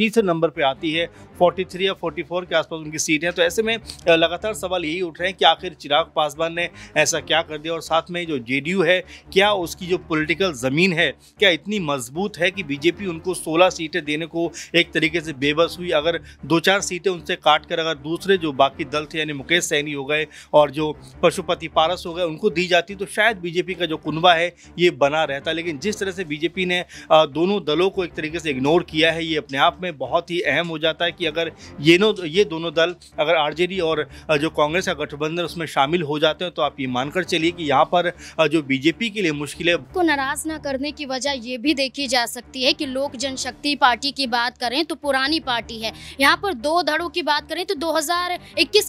तीसरे नंबर पर आती है 43 या 44 के आसपास उनकी सीट है तो ऐसे में लगातार सवाल यही उठ रहे हैं कि आखिर चिराग पासवान ने ऐसा क्या कर दिया और साथ में जो जेडीयू है क्या उसकी जो पॉलिटिकल ज़मीन है क्या इतनी मजबूत है कि बीजेपी उनको 16 सीटें देने को एक तरीके से बेबस हुई अगर दो चार सीटें उनसे काट कर अगर दूसरे जो बाकी दल थे यानी मुकेश सैनी हो गए और जो पशुपति पारस हो गए उनको दी जाती तो शायद बीजेपी का जो कुनबा है ये बना रहता लेकिन जिस तरह से बीजेपी ने दोनों दलों को एक तरीके से इग्नोर किया है ये अपने आप में में बहुत ही अहम हो जाता है कि अगर ये नो ये दोनों दल अगर आरजेडी और जो कांग्रेस का गठबंधन उसमें शामिल हो जाते हैं तो आप ये मानकर चलिए कि यहाँ पर जो बीजेपी के लिए मुश्किल है को नाराज न करने की वजह ये भी देखी जा सकती है कि लोक जनशक्ति पार्टी की बात करें तो पुरानी पार्टी है यहाँ पर दो धड़ों की बात करें तो दो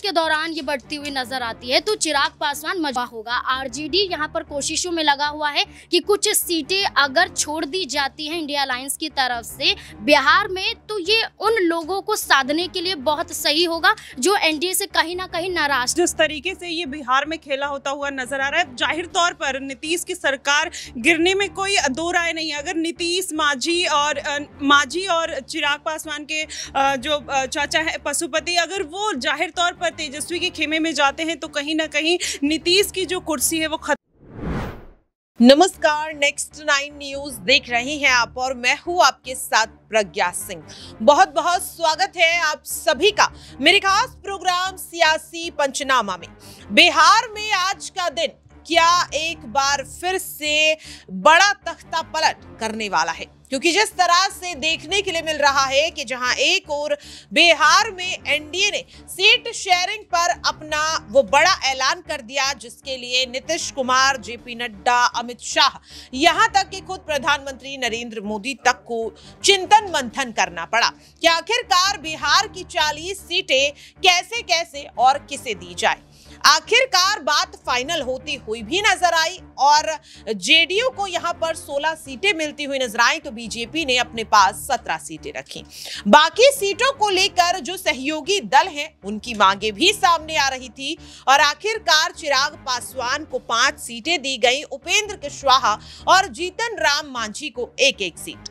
के दौरान ये बढ़ती हुई नजर आती है तो चिराग पासवान मजबा होगा आरजेडी यहाँ पर कोशिशों में लगा हुआ है कि कुछ सीटें अगर छोड़ दी जाती है इंडिया अलायंस की तरफ से बिहार में तो तो ये उन लोगों को साधने के लिए बहुत सही होगा जो एनडीए से कहीं ना कहीं नाराज जिस तरीके से ये बिहार में खेला होता हुआ नजर आ रहा है जाहिर तौर पर नीतीश की सरकार गिरने में कोई दो राय नहीं है अगर नीतीश माझी और माझी और चिराग पासवान के जो चाचा है पशुपति अगर वो जाहिर तौर पर तेजस्वी के खेमे में जाते हैं तो कहीं ना कहीं नीतीश की जो कुर्सी है वो नमस्कार नेक्स्ट नाइन न्यूज देख रहे हैं आप और मैं हूँ आपके साथ प्रज्ञा सिंह बहुत बहुत स्वागत है आप सभी का मेरे खास प्रोग्राम सियासी पंचनामा में बिहार में आज का दिन क्या एक बार फिर से बड़ा तख्ता पलट करने वाला है क्योंकि जिस तरह से देखने के लिए मिल रहा है कि जहां एक और बिहार में एनडीए ने सीट शेयरिंग पर अपना वो बड़ा ऐलान कर दिया जिसके लिए नीतीश कुमार जेपी नड्डा अमित शाह यहां तक कि खुद प्रधानमंत्री नरेंद्र मोदी तक को चिंतन मंथन करना पड़ा कि आखिरकार बिहार की 40 सीटें कैसे कैसे और किसे दी जाए आखिरकार बात फाइनल होती हुई भी नजर आई और जेडीयू को यहां पर 16 सीटें मिलती हुई नजर आई तो बीजेपी ने अपने पास 17 सीटें रखी बाकी सीटों को लेकर जो सहयोगी दल हैं उनकी मांगे भी सामने आ रही थी और आखिरकार चिराग पासवान को पांच सीटें दी गई उपेंद्र कुशवाहा और जीतन राम मांझी को एक एक सीट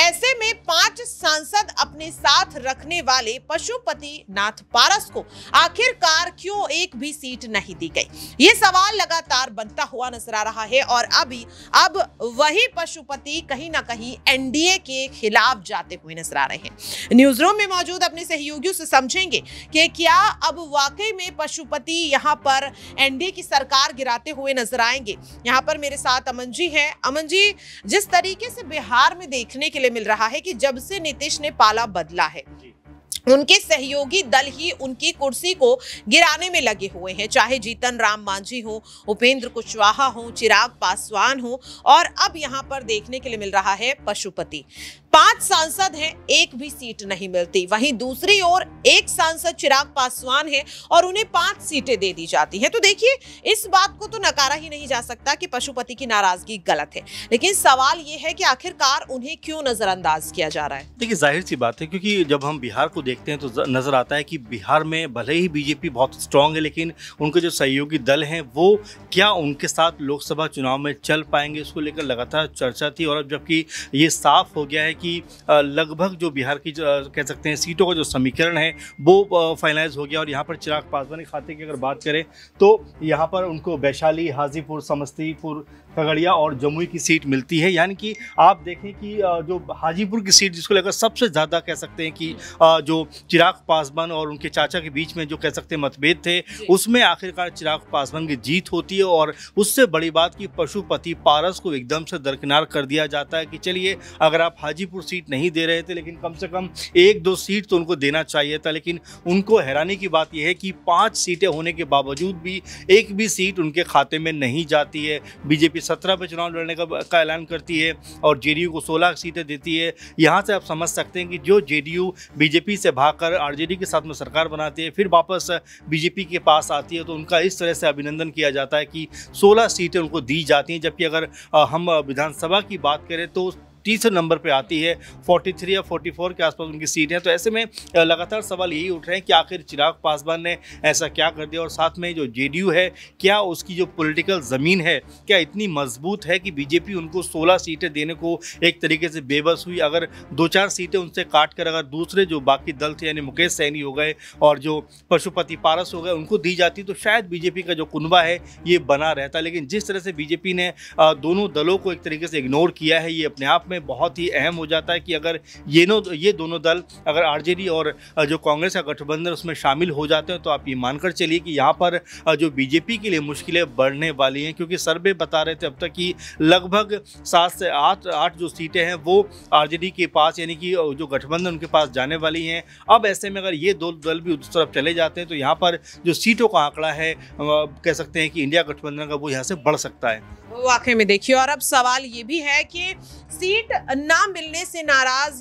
ऐसे में पांच सांसद अपने साथ रखने वाले पशुपति नाथ पारस को आखिरकार क्यों एक भी सीट सीट नहीं दी गई ये सवाल लगातार बनता हुआ नजर आ रहा है और अभी अब वही पशुपति कहीं ना कहीं एनडीए के खिलाफ जाते हुए नजर आ रहे हैं न्यूज रूम में मौजूद अपने सहयोगियों से समझेंगे कि क्या अब वाकई में पशुपति यहाँ पर एनडीए की सरकार गिराते हुए नजर आएंगे यहाँ पर मेरे साथ अमन जी हैं अमन जी जिस तरीके से बिहार में देखने के लिए मिल रहा है कि जब से नीतीश ने पाला बदला है उनके सहयोगी दल ही उनकी कुर्सी को गिराने में लगे हुए हैं चाहे जीतन राम मांझी हो उपेंद्र कुशवाहा हो चिराग पासवान हो और अब यहाँ पर देखने के लिए मिल रहा है पशुपति पांच सांसद हैं एक भी सीट नहीं मिलती वहीं दूसरी ओर एक सांसद चिराग पासवान हैं और उन्हें पांच सीटें दे दी जाती हैं तो देखिए इस बात को तो नकारा ही नहीं जा सकता कि पशुपति की नाराजगी गलत है लेकिन सवाल ये है कि आखिरकार उन्हें क्यों नजरअंदाज किया जा रहा है देखिए जाहिर सी बात है क्योंकि जब हम बिहार को देखते हैं तो नजर आता है कि बिहार में भले ही बीजेपी बहुत स्ट्रांग है लेकिन उनके जो सहयोगी दल हैं वो क्या उनके साथ लोकसभा चुनाव में चल पाएंगे इसको लेकर लगातार चर्चा थी और अब जबकि ये साफ हो गया है कि कि लगभग जो बिहार की कह सकते हैं सीटों का जो समीकरण है वो फाइनलाइज हो गया और यहाँ पर चिराग पासवान के खाते की अगर बात करें तो यहाँ पर उनको वैशाली हाजीपुर समस्तीपुर खगड़िया और जमुई की सीट मिलती है यानी कि आप देखें कि जो हाजीपुर की सीट जिसको लेकर सबसे ज़्यादा कह सकते हैं कि जो चिराग पासवान और उनके चाचा के बीच में जो कह सकते हैं मतभेद थे उसमें आखिरकार चिराग पासवान की जीत होती है और उससे बड़ी बात कि पशुपति पारस को एकदम से दरकिनार कर दिया जाता है कि चलिए अगर आप हाजीपुर सीट नहीं दे रहे थे लेकिन कम से कम एक दो सीट तो उनको देना चाहिए था लेकिन उनको हैरानी की बात यह है कि पाँच सीटें होने के बावजूद भी एक भी सीट उनके खाते में नहीं जाती है बीजेपी सत्रह पे चुनाव लड़ने का का ऐलान करती है और जेडीयू को सोलह सीटें देती है यहाँ से आप समझ सकते हैं कि जो जेडीयू बीजेपी से भागकर आरजेडी के साथ में सरकार बनाती है फिर वापस बीजेपी के पास आती है तो उनका इस तरह से अभिनंदन किया जाता है कि सोलह सीटें उनको दी जाती हैं जबकि अगर हम विधानसभा की बात करें तो तीसरे नंबर पर आती है फोर्टी थ्री या फोर्टी फोर के आसपास उनकी सीट है तो ऐसे में लगातार सवाल यही उठ रहे हैं कि आखिर चिराग पासवान ने ऐसा क्या कर दिया और साथ में जो जे है क्या उसकी जो पोलिटिकल ज़मीन है क्या इतनी मजबूत है कि बीजेपी उनको सोलह सीटें देने को एक तरीके से बेबस हुई अगर दो चार सीटें उनसे काट कर अगर दूसरे जो बाकी दल थे यानी मुकेश सैनी हो गए और जो पशुपति पारस हो गए उनको दी जाती तो शायद बीजेपी का जो कुनबा है ये बना रहता लेकिन जिस तरह से बीजेपी ने दोनों दलों को एक तरीके से इग्नोर किया है ये अपने आप में में बहुत ही अहम हो जाता है कि अगर ये नो ये दोनों दल अगर आरजेडी और जो कांग्रेस का गठबंधन उसमें शामिल हो जाते हैं तो आप ये मानकर चलिए कि यहाँ पर जो बीजेपी के लिए मुश्किलें बढ़ने वाली हैं क्योंकि सर्वे बता रहे थे अब तक कि लगभग सात से आठ आठ जो सीटें हैं वो आर के पास यानी कि जो गठबंधन उनके पास जाने वाली हैं अब ऐसे में अगर ये दो दल भी उस तरफ चले जाते हैं तो यहाँ पर जो सीटों का आंकड़ा है कह सकते हैं कि इंडिया गठबंधन का वो यहाँ से बढ़ सकता है वाकई में देखिए और अब सवाल ये भी है कि सीट ना मिलने से नाराज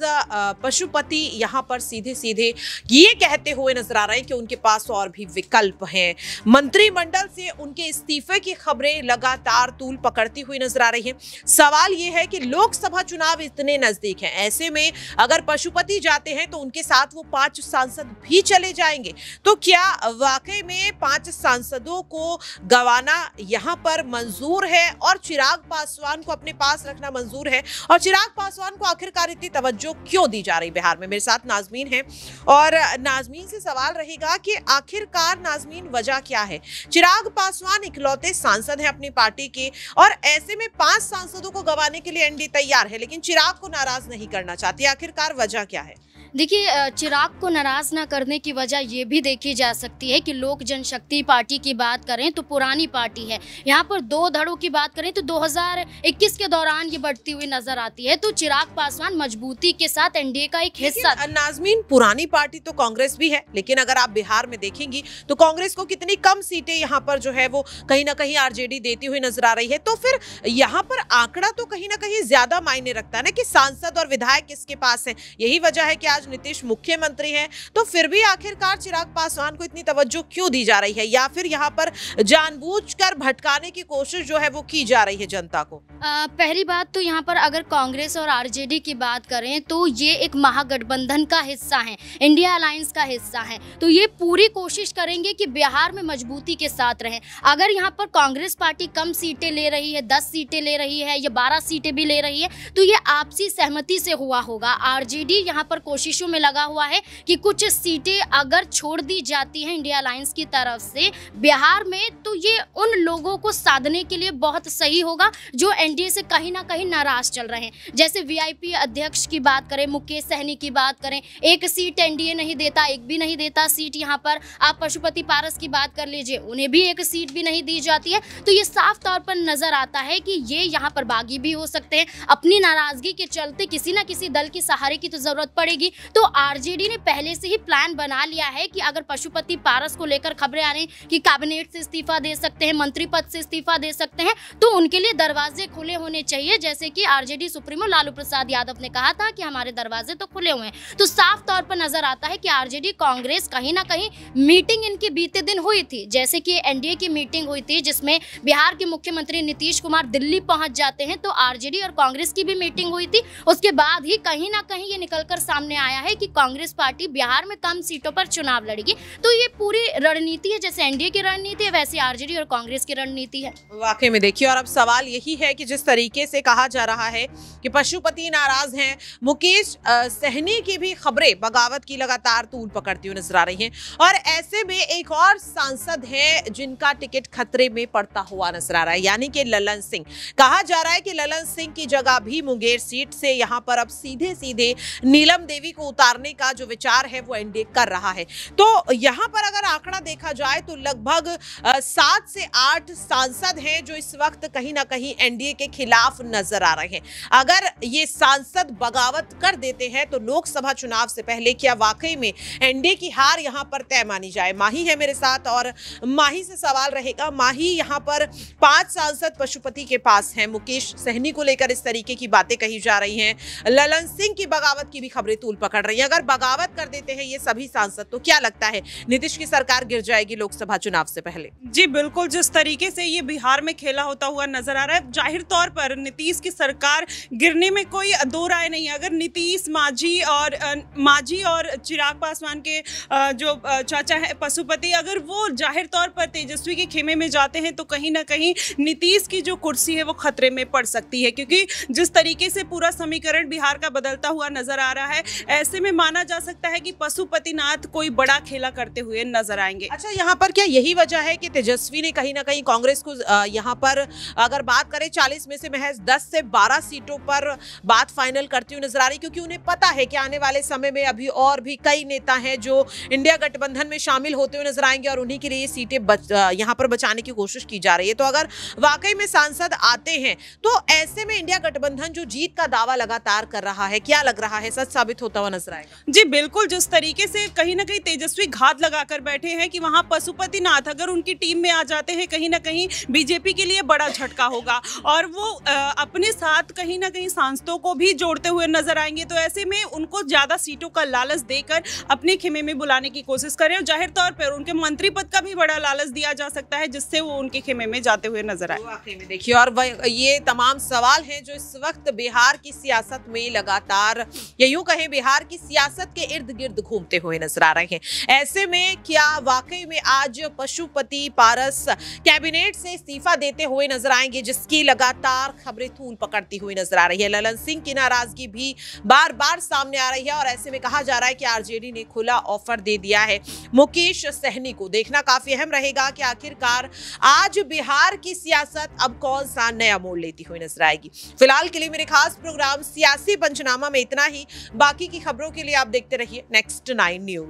पशुपति यहाँ पर सीधे सीधे ये कहते हुए नजर आ रहे हैं कि उनके पास तो और भी विकल्प हैं मंत्रिमंडल से उनके इस्तीफे की खबरें लगातार तूल पकड़ती हुई नजर आ रही हैं सवाल ये है कि लोकसभा चुनाव इतने नजदीक हैं ऐसे में अगर पशुपति जाते हैं तो उनके साथ वो पांच सांसद भी चले जाएंगे तो क्या वाकई में पांच सांसदों को गवाना यहाँ पर मंजूर है और चिराग पासवान को अपने पास रखना मंजूर है और चिराग पासवान को आखिरकार इतनी तवज्जो क्यों दी जा रही बिहार में मेरे साथ नाजमीन है और नाजमीन से सवाल रहेगा कि आखिरकार नाजमीन वजह क्या है चिराग पासवान इकलौते सांसद हैं अपनी पार्टी के और ऐसे में पांच सांसदों को गंवाने के लिए एनडी तैयार है लेकिन चिराग को नाराज नहीं करना चाहती आखिरकार वजह क्या है देखिए चिराग को नाराज ना करने की वजह ये भी देखी जा सकती है कि लोक जनशक्ति पार्टी की बात करें तो पुरानी पार्टी है यहाँ पर दो धड़ों की बात करें तो 2021 के दौरान ये बढ़ती हुई नजर आती है तो चिराग पासवान मजबूती के साथ एनडीए का एक हिस्सा नाजमीन पुरानी पार्टी तो कांग्रेस भी है लेकिन अगर आप बिहार में देखेंगी तो कांग्रेस को कितनी कम सीटें यहाँ पर जो है वो कहीं ना कहीं आरजेडी देती हुई नजर आ रही है तो फिर यहाँ पर आंकड़ा तो कहीं ना कहीं ज्यादा मायने रखता है ना कि सांसद और विधायक किसके पास है यही वजह है कि आज नीतीश मुख्यमंत्री हैं तो फिर भी आखिरकार चिराग पासवान को इतनी तवज्जो क्यों दी जा रही है या फिर यहाँ पर जानबूझ भटकाने की कोशिश जो है वो की जा रही है जनता को आ, पहली बात तो यहाँ पर अगर कांग्रेस और आरजेडी की बात करें तो ये एक महागठबंधन का हिस्सा है इंडिया अलायंस का हिस्सा है तो ये पूरी कोशिश करेंगे कि बिहार में मजबूती के साथ रहें अगर यहाँ पर कांग्रेस पार्टी कम सीटें ले रही है दस सीटें ले रही है या बारह सीटें भी ले रही है तो ये आपसी सहमति से हुआ होगा आरजेडी यहाँ पर कोशिश कोशिशों में लगा हुआ है कि कुछ सीटें अगर छोड़ दी जाती हैं इंडिया अलायंस की तरफ से बिहार में तो ये उन लोगों को साधने के लिए बहुत सही होगा जो एनडीए से कहीं ना कहीं नाराज चल रहे हैं जैसे वीआईपी अध्यक्ष की बात करें मुकेश सहनी की बात करें एक सीट एनडीए नहीं देता एक भी नहीं देता सीट यहाँ पर आप पशुपति पारस की बात कर लीजिए उन्हें भी एक सीट भी नहीं दी जाती है तो ये साफ तौर पर नजर आता है कि ये यहाँ पर बागी भी हो सकते हैं अपनी नाराजगी के चलते किसी ना किसी दल के सहारे की तो जरूरत पड़ेगी तो आरजेडी ने पहले से ही प्लान बना लिया है कि अगर पशुपति पारस को लेकर खबरें आ रही कि कैबिनेट से इस्तीफा दे सकते हैं मंत्री पद से इस्तीफा दे सकते हैं तो उनके लिए दरवाजे खुले होने चाहिए जैसे कि आरजेडी सुप्रीमो लालू प्रसाद यादव ने कहा था कि हमारे दरवाजे तो खुले हुए हैं तो साफ तौर पर नजर आता है कि आरजेडी कांग्रेस कहीं ना कहीं मीटिंग इनकी बीते दिन हुई थी जैसे कि एनडीए की मीटिंग हुई थी जिसमें बिहार के मुख्यमंत्री नीतीश कुमार दिल्ली पहुंच जाते हैं तो आरजेडी और कांग्रेस की भी मीटिंग हुई थी उसके बाद ही कहीं ना कहीं ये निकलकर सामने आया आया है कि कांग्रेस पार्टी बिहार में कम सीटों पर चुनाव लड़ेगी तो ये पूरी रणनीति है जैसे एनडीए की रणनीति है वैसे आरजेडी और कांग्रेस की रणनीति है वाकई में देखिए और अब सवाल यही है कि जिस तरीके से कहा जा रहा है कि पशुपति नाराज हैं मुकेश सहनी की भी खबरें बगावत की लगातार तूल पकड़ती हुई नजर आ रही है और ऐसे में एक और सांसद है जिनका टिकट खतरे में पड़ता हुआ नजर आ रहा है यानी कि ललन सिंह कहा जा रहा है कि ललन सिंह की जगह भी मुंगेर सीट से यहां पर अब सीधे सीधे नीलम देवी को उतारने का जो विचार है वो एनडीए कर रहा है तो यहां पर अगर आंकड़ा देखा जाए तो लगभग सात से आठ सांसद हैं जो इस वक्त कहीं ना कहीं एनडीए के खिलाफ नजर आ रहे हैं अगर ये सांसद बगावत कर देते हैं तो लोकसभा चुनाव से पहले क्या वाकई में एनडीए की हार यहां पर तय मानी जाए माही है मेरे साथ और माही से सवाल रहेगा माही यहां पर पांच सांसद पशुपति के पास हैं मुकेश सहनी को लेकर इस तरीके की बातें कही जा रही हैं ललन सिंह की बगावत की भी खबरें तूल पर पकड़ रही है अगर बगावत कर देते हैं ये सभी सांसद तो क्या लगता है नीतीश की सरकार गिर जाएगी लोकसभा चुनाव से पहले जी बिल्कुल जिस तरीके से ये बिहार में खेला होता हुआ नजर आ रहा है जाहिर तौर पर नीतीश की सरकार गिरने में कोई दो राय नहीं अगर नीतीश माझी और माझी और चिराग पासवान के जो चाचा है पशुपति अगर वो जाहिर तौर पर तेजस्वी के खेमे में जाते हैं तो कहीं ना कहीं नीतीश की जो कुर्सी है वो खतरे में पड़ सकती है क्योंकि जिस तरीके से पूरा समीकरण बिहार का बदलता हुआ नजर आ रहा है ए, ऐसे में माना जा सकता है कि पशुपतिनाथ कोई बड़ा खेला करते हुए नजर आएंगे अच्छा यहाँ पर क्या यही वजह है कि तेजस्वी ने कहीं ना कहीं कांग्रेस को यहाँ पर अगर बात करें चालीस में से महज दस से बारह सीटों पर बात फाइनल करती हुई नजर आ रही क्योंकि उन्हें पता है कि आने वाले समय में अभी और भी कई नेता हैं जो इंडिया गठबंधन में शामिल होते हुए नजर आएंगे और उन्हीं के लिए सीटें यहाँ पर बचाने की कोशिश की जा रही है तो अगर वाकई में सांसद आते हैं तो ऐसे में इंडिया गठबंधन जो जीत का दावा लगातार कर रहा है क्या लग रहा है सच साबित होता हुआ हुआ नजर आएगा जी बिल्कुल जिस तरीके से कहीं ना कहीं तेजस्वी घात लगाकर बैठे हैं कि वहाँ पशुपतिनाथ अगर उनकी टीम में आ जाते हैं कहीं ना कहीं बीजेपी के लिए बड़ा झटका होगा और वो अपने साथ कहीं ना कहीं सांसदों को भी जोड़ते हुए नजर आएंगे तो ऐसे में उनको ज़्यादा सीटों का लालच देकर अपने खेमे में बुलाने की कोशिश करें और जाहिर तौर पर उनके मंत्री पद का भी बड़ा लालच दिया जा सकता है जिससे वो उनके खेमे में जाते हुए नजर आए देखिए और ये तमाम सवाल हैं जो इस वक्त बिहार की सियासत में लगातार ये यूं कहें बिहार सरकार की सियासत के इर्द गिर्द घूमते हुए नजर आ रहे हैं ऐसे में क्या वाकई में आज पशुपति पारस कैबिनेट से इस्तीफा देते हुए नजर आएंगे जिसकी लगातार खबरें थूल पकड़ती हुई नजर आ रही है ललन सिंह की नाराजगी भी बार बार सामने आ रही है और ऐसे में कहा जा रहा है कि आरजेडी ने खुला ऑफर दे दिया है मुकेश सहनी को देखना काफी अहम रहेगा कि आखिरकार आज बिहार की सियासत अब कौन सा नया मोड़ लेती हुई नजर आएगी फिलहाल के लिए मेरे खास प्रोग्राम सियासी पंचनामा में इतना ही बाकी की खबरों के लिए आप देखते रहिए नेक्स्ट नाइन न्यूज